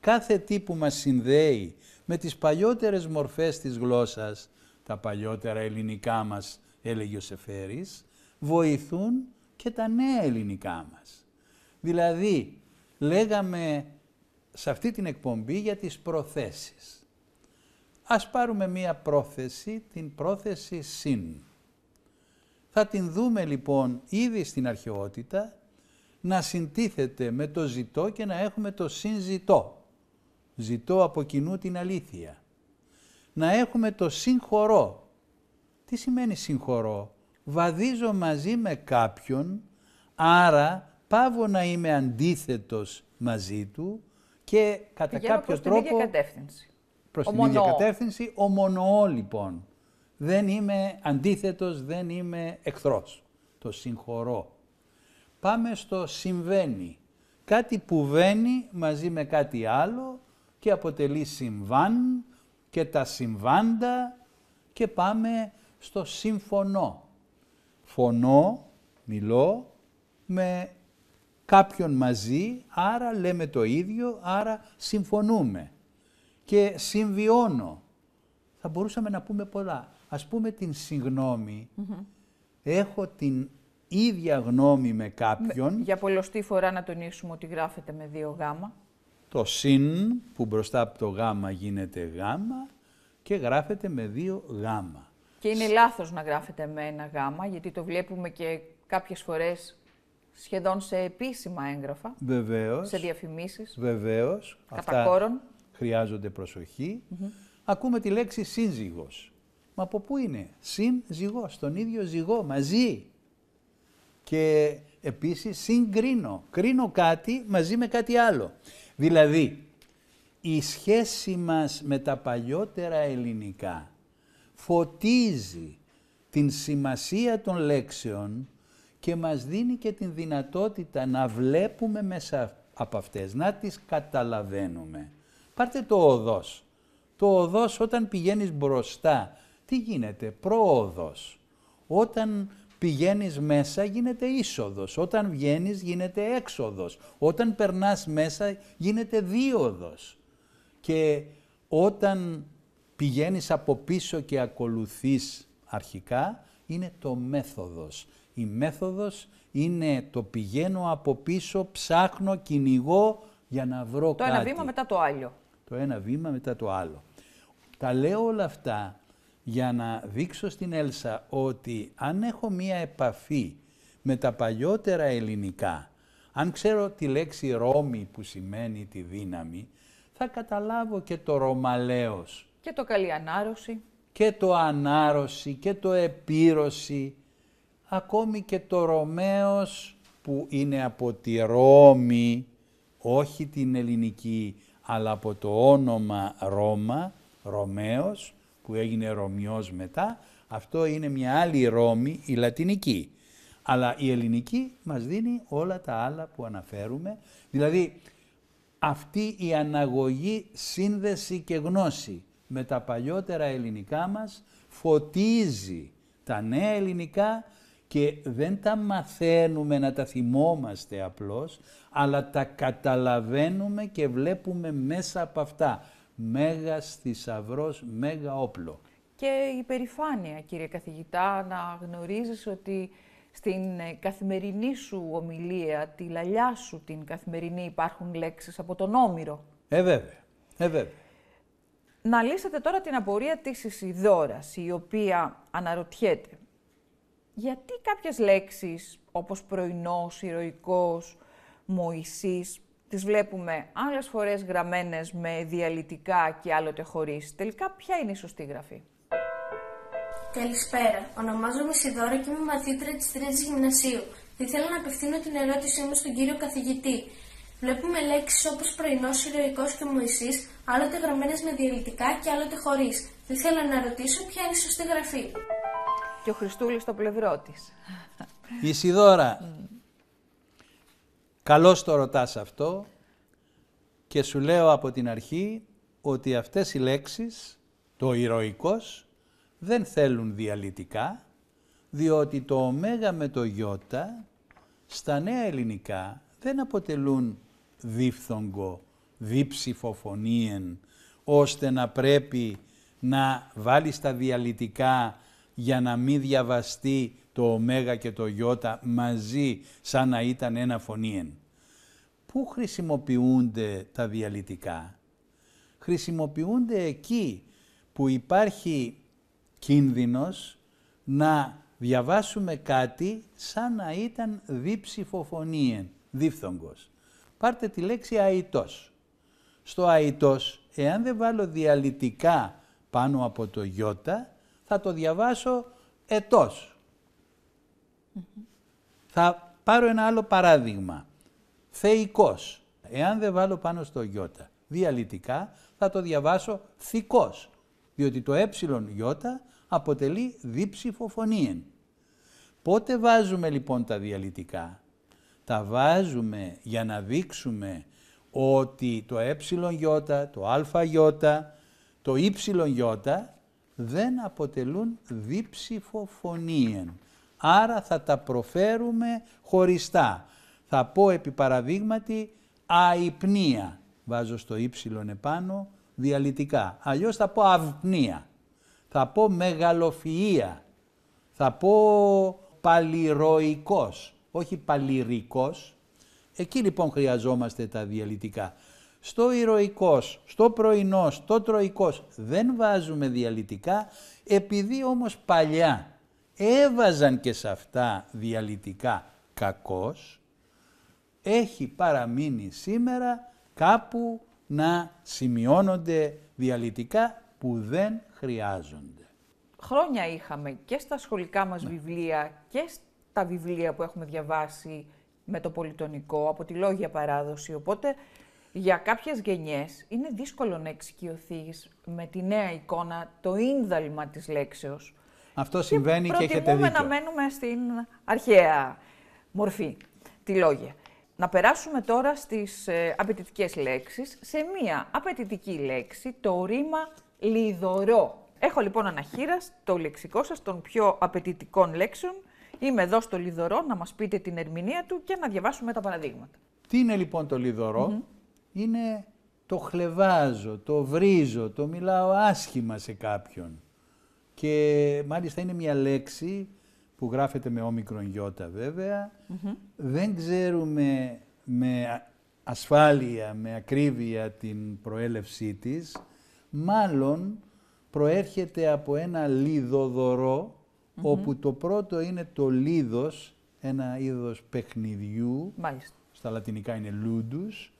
κάθε τι που μας συνδέει με τις παλιότερες μορφές της γλώσσας, τα παλιότερα ελληνικά μας έλεγε ο Σεφέρης, βοηθούν και τα νέα ελληνικά μας. Δηλαδή, λέγαμε σε αυτή την εκπομπή για τις προθέσεις. Ας πάρουμε μία πρόθεση, την πρόθεση συν. Θα την δούμε λοιπόν ήδη στην αρχαιότητα να συντίθεται με το ζητό και να έχουμε το συνζητό. Ζητώ από κοινού την αλήθεια. Να έχουμε το συγχωρώ τι σημαίνει συγχωρώ. Βαδίζω μαζί με κάποιον, άρα πάω να είμαι αντίθετος μαζί του και κατά κάποιο προς τρόπο... Την ίδια κατεύθυνση. Προς την ίδια κατεύθυνση, ομονοώ λοιπόν. Δεν είμαι αντίθετος, δεν είμαι εχθρός. Το συγχωρώ. Πάμε στο συμβαίνει. Κάτι που βαίνει μαζί με κάτι άλλο και αποτελεί συμβάν και τα συμβάντα και πάμε στο συμφωνώ. Φωνώ, μιλώ με κάποιον μαζί, άρα λέμε το ίδιο, άρα συμφωνούμε και συμβιώνω. Θα μπορούσαμε να πούμε πολλά. Ας πούμε την συγγνώμη, Έχω την ίδια γνώμη με κάποιον. Για πολλωστή φορά να τονίσουμε ότι γράφεται με δύο γάμα. Το συν που μπροστά από το γάμα γίνεται γάμα και γράφεται με δύο γάμα. Και είναι λάθος να γράφεται με ένα γάμα, γιατί το βλέπουμε και κάποιες φορές σχεδόν σε επίσημα έγγραφα. Βεβαίως, Σε διαφημίσεις. Βεβαίως. Αυτά κόρον. χρειάζονται Ακούμε τη λέξη σύνζυγος. Μα από πού είναι. Συνζυγός, τον ίδιο ζυγό, μαζί. Και επίσης συγκρίνω. Κρίνω κάτι μαζί με κάτι άλλο. Δηλαδή, η σχέση μας με τα παλιότερα ελληνικά φωτίζει την σημασία των λέξεων και μας δίνει και την δυνατότητα να βλέπουμε μέσα από αυτές, να τις καταλαβαίνουμε. Πάρτε το οδός. Το οδός όταν πηγαίνεις μπροστά, τι γίνεται, προόδος. Όταν πηγαίνεις μέσα γίνεται είσοδος, όταν βγαίνεις γίνεται έξοδος, όταν περνάς μέσα γίνεται δίοδος. Και όταν πηγαίνεις από πίσω και ακολουθείς αρχικά, είναι το μέθοδος. Η μέθοδος είναι το πηγαίνω από πίσω, ψάχνω, κυνηγώ για να βρω κάτι. Το ένα βήμα μετά το άλλο. Το ένα βήμα μετά το άλλο. Τα λέω όλα αυτά για να δείξω στην Έλσα ότι αν έχω μία επαφή με τα παλιότερα ελληνικά, αν ξέρω τη λέξη Ρώμη που σημαίνει τη δύναμη, θα καταλάβω και το Ρωμαλαίος και το καλή ανάρρωση. Και το ανάρρωση και το επίρρωση. Ακόμη και το Ρωμαίος που είναι από τη Ρώμη, όχι την ελληνική, αλλά από το όνομα Ρώμα, Ρωμαίος, που έγινε Ρωμιός μετά, αυτό είναι μια άλλη Ρώμη, η Λατινική. Αλλά η ελληνική μας δίνει όλα τα άλλα που αναφέρουμε. Δηλαδή αυτή η αναγωγή, σύνδεση και γνώση με τα παλιότερα ελληνικά μας, φωτίζει τα νέα ελληνικά και δεν τα μαθαίνουμε να τα θυμόμαστε απλώς, αλλά τα καταλαβαίνουμε και βλέπουμε μέσα από αυτά. Μέγα θησαυρός, μέγα όπλο. Και η περηφάνεια, κύριε καθηγητά, να γνωρίζεις ότι στην ε, καθημερινή σου ομιλία, τη λαλιά σου την καθημερινή υπάρχουν λέξεις από τον Όμηρο. Ε, βέβαια. Ε, βέβαια. Να λύσετε τώρα την απορία της Ισιδόρας, η οποία αναρωτιέται. Γιατί κάποιες λέξεις, όπως πρωινός, ηρωικός, Μωυσής, τις βλέπουμε άλλες φορές γραμμένες με διαλυτικά και άλλοτε χωρίς. Τελικά ποια είναι η σωστή γραφή. Καλησπέρα. Ονομάζομαι Σιδώρα και είμαι μαθήτρια της 3ης Γυμνασίου. Θα θέλω να απευθύνω την ερώτησή μου στον κύριο καθηγητή. Βλέπουμε λέξεις όπως πρωινός, ηρωικός και Μωυσής, άλλοτε γραμμένες με διαλυτικά και άλλοτε χωρίς. Δεν θέλω να ρωτήσω ποια είναι η σωστή γραφή. Και ο Χριστούλης στο πλευρό της. Ισιδώρα, mm. καλώς το ρωτάς αυτό και σου λέω από την αρχή ότι αυτές οι λέξεις, το ηρωικός, δεν θέλουν διαλυτικά, διότι το ω με το ι στα νέα ελληνικά δεν αποτελούν δίφθογκο, διψηφοφωνίεν, ώστε να πρέπει να βάλεις τα διαλυτικά για να μην διαβαστεί το ω και το ι μαζί σαν να ήταν ένα φωνήεν. Πού χρησιμοποιούνται τα διαλυτικά; Χρησιμοποιούνται εκεί που υπάρχει κίνδυνος να διαβάσουμε κάτι σαν να ήταν διψηφοφωνίεν, δίφθογκος πάρτε τη λέξη αητός. Στο αητός, εάν δεν βάλω διαλυτικά πάνω από το «ι», θα το διαβάσω ετός. Θα πάρω ένα άλλο παράδειγμα. Θεϊκός. Εάν δεν βάλω πάνω στο «ι» διαλυτικά, θα το διαβάσω θικός. Διότι το ε αποτελεί δίψηφο φωνήεν. Πότε βάζουμε λοιπόν τα διαλυτικά τα βάζουμε για να δείξουμε ότι το ε, το αι, το υ ε δεν αποτελούν δίψηφο Άρα θα τα προφέρουμε χωριστά. Θα πω επί παραδείγματι αϊπνία. Βάζω στο υ ε επάνω διαλυτικά. Αλλιώς θα πω αυπνία. Θα πω μεγαλοφυΐα. Θα πω παλιροϊκός όχι παλιρικός. Εκεί λοιπόν χρειαζόμαστε τα διαλυτικά. Στο ηρωικός, στο πρωινός, στο τροικός δεν βάζουμε διαλυτικά επειδή όμως παλιά έβαζαν και σε αυτά διαλυτικά κακός έχει παραμείνει σήμερα κάπου να σημειώνονται διαλυτικά που δεν χρειάζονται. Χρόνια είχαμε και στα σχολικά μας ναι. βιβλία και τα βιβλία που έχουμε διαβάσει με το πολιτονικό, από τη λόγια παράδοση. Οπότε για κάποιες γενιές είναι δύσκολο να εξοικειωθείς με τη νέα εικόνα, το ίνδαλμα της λέξεως. Αυτό συμβαίνει και έχετε δίκιο. Προτιμούμε να μένουμε στην αρχαία μορφή, τη λόγια. Να περάσουμε τώρα στις ε, απαιτητικές λέξεις. Σε μία απαιτητική λέξη, το ρήμα λιδωρό. Έχω λοιπόν αναχείρας το λεξικό σας των πιο απαιτητικών λέξεων Είμαι εδώ στο Λιδωρό να μας πείτε την ερμηνεία του και να διαβάσουμε τα παραδείγματα. Τι είναι λοιπόν το λιδωρο Είναι το χλεβάζω, το βρίζω, το μιλάω άσχημα σε κάποιον. Και μάλιστα είναι μια λέξη που γράφεται με όμικρον γιώτα Δεν ξέρουμε με ασφάλεια, με ακρίβεια την προέλευσή της. Μάλλον προέρχεται από ένα λιδοδωρό όπου το πρώτο είναι το λίδος, ένα είδος παιχνιδιού, στα λατινικά είναι λούντους,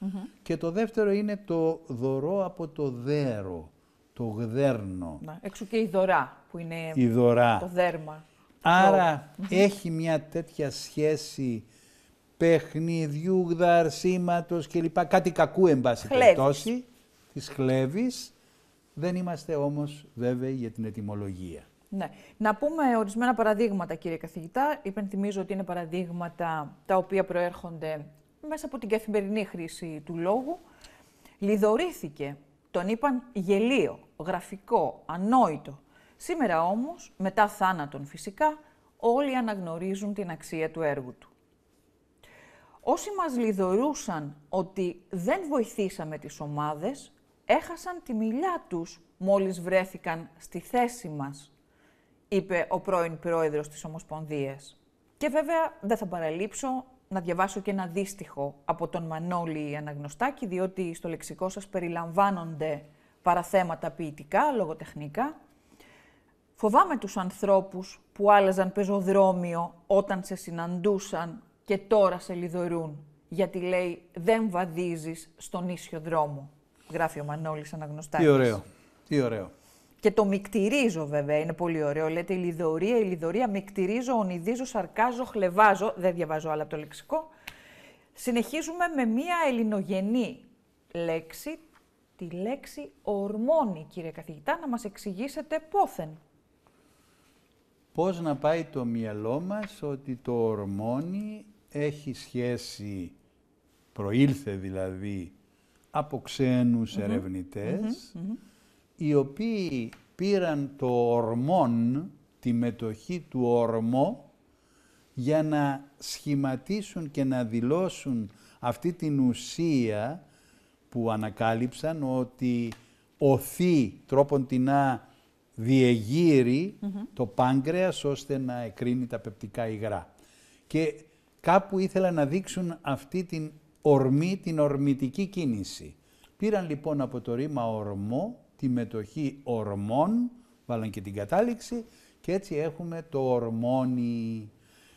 και το δεύτερο είναι το δωρό από το δέρο, το γδέρνο. Να, έξω και η δωρά που είναι η δωρά. το δέρμα. Άρα έχει μια τέτοια σχέση παιχνιδιού, γδαρσίματος κλπ. Κάτι κακού εν πάση περιπτώσει. της χλέβης. Δεν είμαστε όμως βέβαιοι για την ετοιμολογία. Ναι. Να πούμε ορισμένα παραδείγματα, κύριε καθηγητά. Υπενθυμίζω ότι είναι παραδείγματα τα οποία προέρχονται μέσα από την καθημερινή χρήση του λόγου. Λιδωρήθηκε, τον είπαν γελίο, γραφικό, ανόητο. Σήμερα όμως, μετά θάνατον φυσικά, όλοι αναγνωρίζουν την αξία του έργου του. Όσοι μας λιδωρούσαν ότι δεν βοηθήσαμε τις ομάδες, έχασαν τη μιλιά τους μόλις βρέθηκαν στη θέση μας είπε ο πρώην πρόεδρος της Ομοσπονδίας. Και βέβαια δεν θα παραλείψω να διαβάσω και ένα δίστιχο από τον Μανώλη Αναγνωστάκη, διότι στο λεξικό σας περιλαμβάνονται παραθέματα ποιητικά, λογοτεχνικά. Φοβάμαι τους ανθρώπους που άλλαζαν πεζοδρόμιο όταν σε συναντούσαν και τώρα σε λιδωρούν, γιατί λέει δεν βαδίζεις στον ίσιο δρόμο. Γράφει ο Μανώλης Αναγνωστάκης. Τι ωραίο, τι ωραίο. Και το μικτηρίζω βέβαια, είναι πολύ ωραίο. Λέτε ηλιδωρία, ηλιδωρία, μικτηρίζω, ονειδίζω, σαρκάζω, χλεβάζω. Δεν διαβάζω άλλα από το λεξικό. Συνεχίζουμε με μία ελληνογενή λέξη, τη λέξη ορμόνη, κύριε καθηγητά, να μας εξηγήσετε πόθεν. Πώς να πάει το μυαλό μας ότι το ορμόνη έχει σχέση, προήλθε δηλαδή, από οι οποίοι πήραν το ορμόν, τη μετοχή του ορμό, για να σχηματίσουν και να δηλώσουν αυτή την ουσία που ανακάλυψαν ότι οθεί τρόπον την να διεγείρει το πάγκρεας ώστε να εκρίνει τα πεπτικά υγρά. Και κάπου ήθελαν να δείξουν αυτή την ορμή, την ορμητική κίνηση. Πήραν λοιπόν από το ρήμα ορμό τη μετοχή ορμών, βάλαν και την κατάληξη, και έτσι έχουμε το ορμόνι.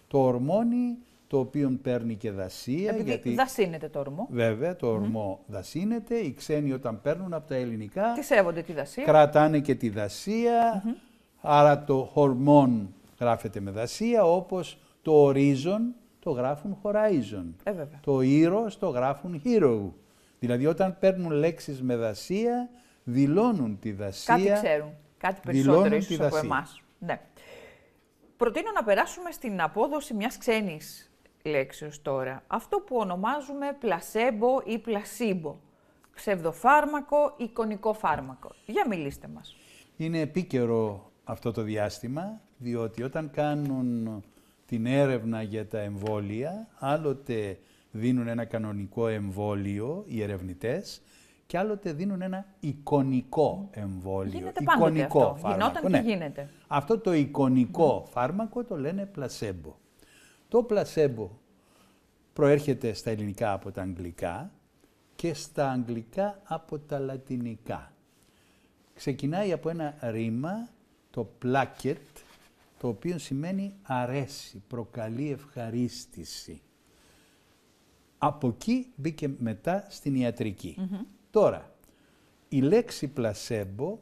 Το ορμόνι το οποίο παίρνει και δασία. Επειδή γιατί δασύνεται το ορμό. Βέβαια, το ορμό mm. δασύνεται. Οι ξένοι όταν παίρνουν από τα ελληνικά... Τι σέβονται τη δασία. Κρατάνε και τη δασία. Άρα το ορμόν γράφεται με δασία, όπως το ορίζον το γράφουν horizon, ε, το ήρος το γράφουν hero. Δηλαδή όταν παίρνουν λέξεις με δασία δηλώνουν τη δασία. Κάτι ξέρουν. Κάτι περισσότερο ίσως από εμάς. Ναι. Προτείνω να περάσουμε στην απόδοση μιας ξένης λέξεως τώρα. Αυτό που ονομάζουμε πλασέμπο ή πλασίμπο. Ψευδοφάρμακο ή κονικό φάρμακο. Για μιλήστε μας. Είναι επίκαιρο αυτό το διάστημα, διότι όταν κάνουν την έρευνα για τα εμβόλια, άλλοτε δίνουν ένα κανονικό εμβόλιο οι ερευνητές και άλλοτε δίνουν ένα εικονικό εμβόλιο. Γίνεται εικονικό αυτό. φάρμακο. Γινόταν ναι. γίνεται. Αυτό το εικονικό φάρμακο το λένε πλασέμπο. Το πλασέμπο προέρχεται στα ελληνικά από τα αγγλικά και στα αγγλικά από τα λατινικά. Ξεκινάει από ένα ρήμα, το πλάκετ, το οποίο σημαίνει αρέσει, προκαλεί ευχαρίστηση. Από εκεί μπήκε μετά στην ιατρική. Τώρα, η λέξη πλασέμπο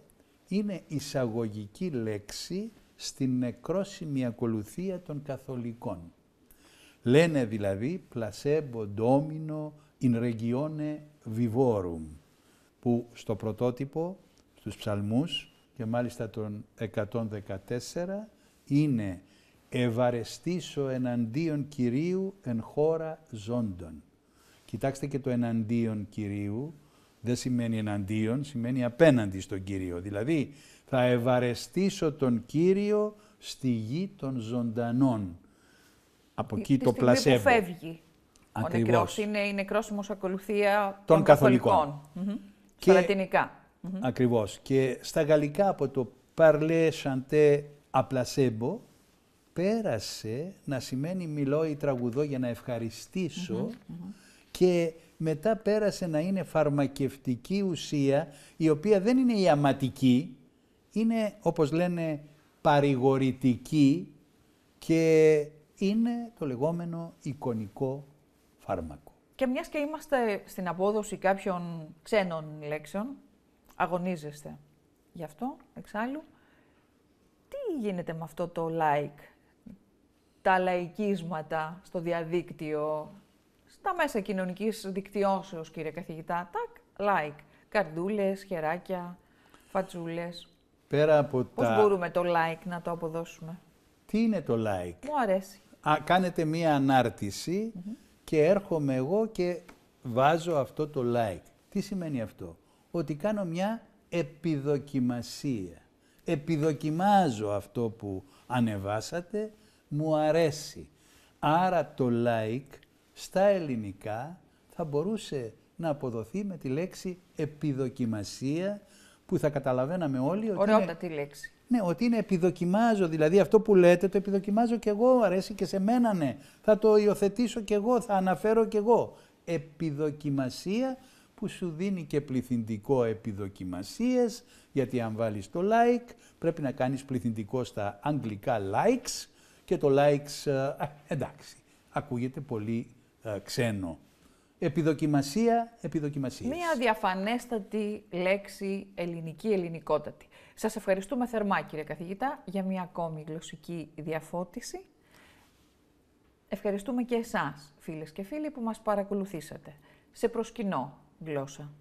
είναι εισαγωγική λέξη στην νεκρόσιμη ακολουθία των καθολικών. Λένε δηλαδή πλασέμπο ντόμινο in regione vivorum, που στο πρωτότυπο, στους ψαλμούς και μάλιστα των 114, είναι «Ευαρεστήσω εναντίον Κυρίου εν χώρα ζώντων». Κοιτάξτε και το «εναντίον Κυρίου» δεν σημαίνει εναντίον, σημαίνει απέναντι στον Κύριο. Δηλαδή θα ευαρεστήσω τον Κύριο στη γη των ζωντανών. Από εκεί το πλασέβο. Που φεύγει. Ακριβώς. Ο νεκρός είναι η νεκρόσιμος ακολουθία των, των καθολικών. Και... Στα λατινικα Ακριβώς. Και στα γαλλικά από το «παρλέσαντε, chanter, πέρασε να σημαίνει «μιλώ ή τραγουδώ για να ευχαριστησω και μετά πέρασε να είναι φαρμακευτική ουσία, η οποία δεν είναι ιαματική, είναι όπως λένε παρηγορητική και είναι το λεγόμενο εικονικό φάρμακο. Και μιας και είμαστε στην απόδοση κάποιων ξένων λέξεων, αγωνίζεστε γι' αυτό εξάλλου. Τι γίνεται με αυτό το like, τα λαϊκίσματα στο διαδίκτυο, τα μέσα κοινωνικής δικτυώσεως, κύριε καθηγητά, τάκ, like, καρδούλες, χεράκια, φατσούλε. Πέρα από Πώς τα... μπορούμε το like να το αποδώσουμε. Τι είναι το like. Μου αρέσει. Α, κάνετε μία και έρχομαι εγώ και βάζω αυτό το like. Τι σημαίνει αυτό. Ότι κάνω μια επιδοκιμασία. Επιδοκιμάζω αυτό που ανεβάσατε, μου αρέσει. Άρα το like στα ελληνικά θα μπορούσε να αποδοθεί με τη λέξη επιδοκιμασία που θα καταλαβαίναμε όλοι ότι Ωραία είναι... λέξη. Ναι, ότι είναι επιδοκιμάζω, δηλαδή αυτό που λέτε το επιδοκιμάζω και εγώ, αρέσει και σε μένα ναι. Θα το υιοθετήσω και εγώ, θα αναφέρω και εγώ. Επιδοκιμασία που σου δίνει και πληθυντικό επιδοκιμασίες, γιατί αν βάλεις το like πρέπει να κάνεις πληθυντικό στα αγγλικά likes και το likes, ε, εντάξει, ακούγεται πολύ ε, ξένο. Επιδοκιμασία, επιδοκιμασία. Μία διαφανέστατη λέξη ελληνική, ελληνικότατη. Σας ευχαριστούμε θερμά κύριε καθηγητά για μια ακόμη γλωσσική διαφώτιση. Ευχαριστούμε και εσάς φίλες και φίλοι που μας παρακολουθήσατε σε προσκυνό γλώσσα.